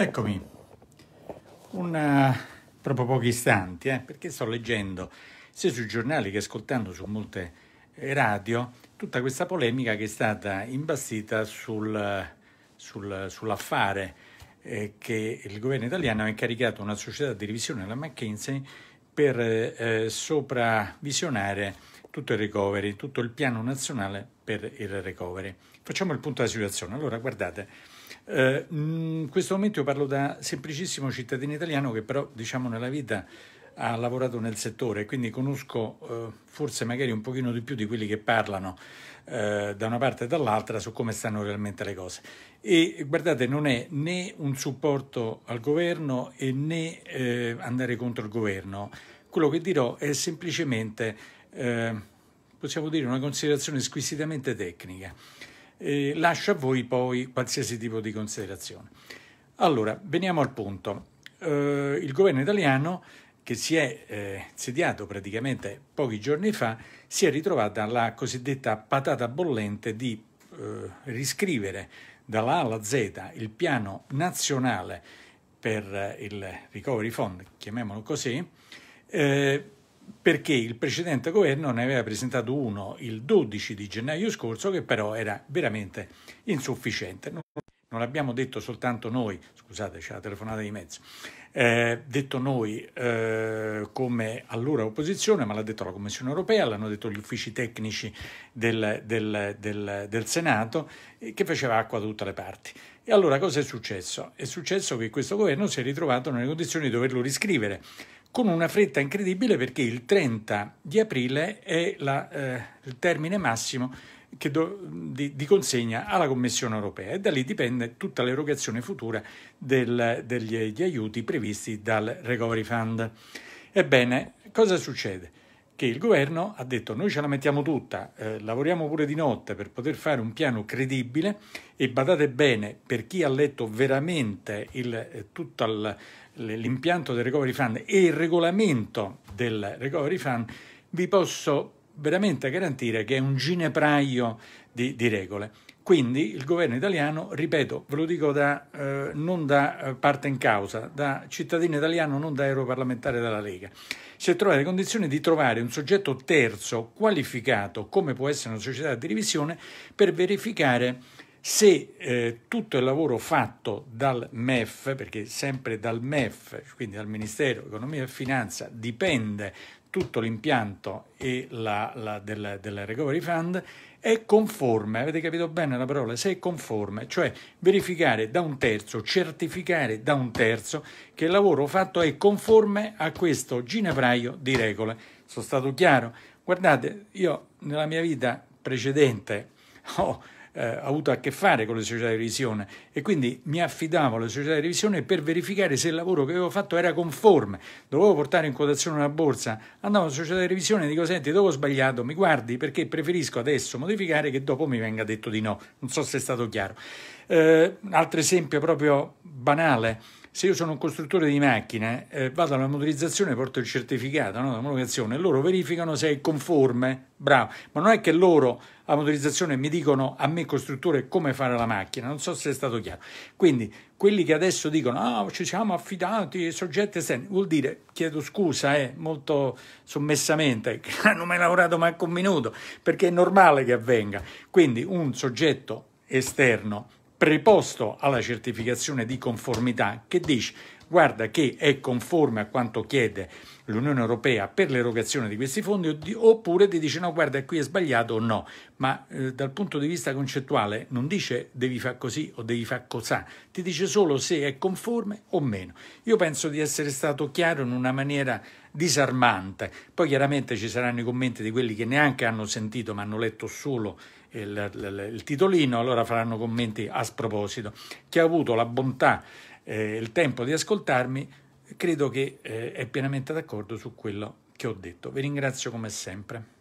Eccomi, Una, eh, proprio pochi istanti, eh, perché sto leggendo sia sui giornali che ascoltando su molte eh, radio tutta questa polemica che è stata imbastita sul, sul, sull'affare eh, che il governo italiano ha incaricato una società di revisione, la McKinsey, per eh, sopravvisionare tutto il recovery, tutto il piano nazionale per il recovery. Facciamo il punto della situazione. Allora, guardate. Eh, in questo momento io parlo da semplicissimo cittadino italiano che però diciamo nella vita ha lavorato nel settore, quindi conosco eh, forse magari un pochino di più di quelli che parlano eh, da una parte e dall'altra su come stanno realmente le cose. E guardate, non è né un supporto al governo e né eh, andare contro il governo. Quello che dirò è semplicemente, eh, possiamo dire, una considerazione squisitamente tecnica eh, lascio a voi poi qualsiasi tipo di considerazione. Allora, veniamo al punto. Eh, il governo italiano, che si è eh, insediato praticamente pochi giorni fa, si è ritrovata la cosiddetta patata bollente di eh, riscrivere dalla A alla Z il piano nazionale per il Recovery Fund, chiamiamolo così, eh, perché il precedente governo ne aveva presentato uno il 12 di gennaio scorso che però era veramente insufficiente. Non l'abbiamo detto soltanto noi, scusate c'è la telefonata di mezzo, eh, detto noi eh, come allora opposizione, ma l'ha detto la Commissione europea, l'hanno detto gli uffici tecnici del, del, del, del Senato, eh, che faceva acqua da tutte le parti. E allora cosa è successo? È successo che questo governo si è ritrovato nelle condizioni di doverlo riscrivere con una fretta incredibile perché il 30 di aprile è la, eh, il termine massimo do, di, di, consegna alla Commissione europea e da lì dipende tutta l'erogazione futura del, degli, aiuti previsti dal Recovery Fund. Ebbene, cosa succede? che il governo ha detto noi ce la mettiamo tutta, eh, lavoriamo pure di notte per poter fare un piano credibile e badate bene, per chi ha letto veramente il, eh, tutto l'impianto del Recovery Fund e il regolamento del Recovery Fund, vi posso veramente garantire che è un ginepraio di, di regole. Quindi il governo italiano, ripeto, ve lo dico da, eh, non da eh, parte in causa, da cittadino italiano, non da europarlamentare della Lega, si è trovato in condizione di trovare un soggetto terzo qualificato, come può essere una società di revisione, per verificare se eh, tutto il lavoro fatto dal MEF, perché sempre dal MEF, quindi dal Ministero Economia e Finanza, dipende tutto l'impianto la, la, del, del Recovery Fund, è conforme, avete capito bene la parola, se è conforme, cioè verificare da un terzo, certificare da un terzo che il lavoro fatto è conforme a questo ginepraio di regole. Sono stato chiaro? Guardate, io nella mia vita precedente ho... Oh, eh, avuto a che fare con le società di revisione e quindi mi affidavo alle società di revisione per verificare se il lavoro che avevo fatto era conforme. Dovevo portare in quotazione una borsa, andavo alla società di revisione e dico senti dove ho sbagliato, mi guardi perché preferisco adesso modificare che dopo mi venga detto di no. Non so se è stato chiaro. Eh, un altro esempio proprio banale se io sono un costruttore di macchine, eh, vado alla motorizzazione e porto il certificato no? omologazione, loro verificano se è conforme, bravo, ma non è che loro a motorizzazione mi dicono a me costruttore come fare la macchina, non so se è stato chiaro. Quindi quelli che adesso dicono ah ci siamo affidati soggetti esterni, vuol dire, chiedo scusa eh, molto sommessamente, non mi hai lavorato manco un minuto, perché è normale che avvenga. Quindi un soggetto esterno preposto alla certificazione di conformità che dice guarda che è conforme a quanto chiede l'Unione Europea per l'erogazione di questi fondi oppure ti dice no guarda qui è sbagliato o no, ma eh, dal punto di vista concettuale non dice devi fare così o devi fare cos'ha, ti dice solo se è conforme o meno. Io penso di essere stato chiaro in una maniera disarmante, poi chiaramente ci saranno i commenti di quelli che neanche hanno sentito ma hanno letto solo il, eh, il, il titolino, allora faranno commenti a sproposito. Chi ha avuto la bontà eh, il tempo di ascoltarmi, credo che eh, è pienamente d'accordo su quello che ho detto. Vi ringrazio come sempre.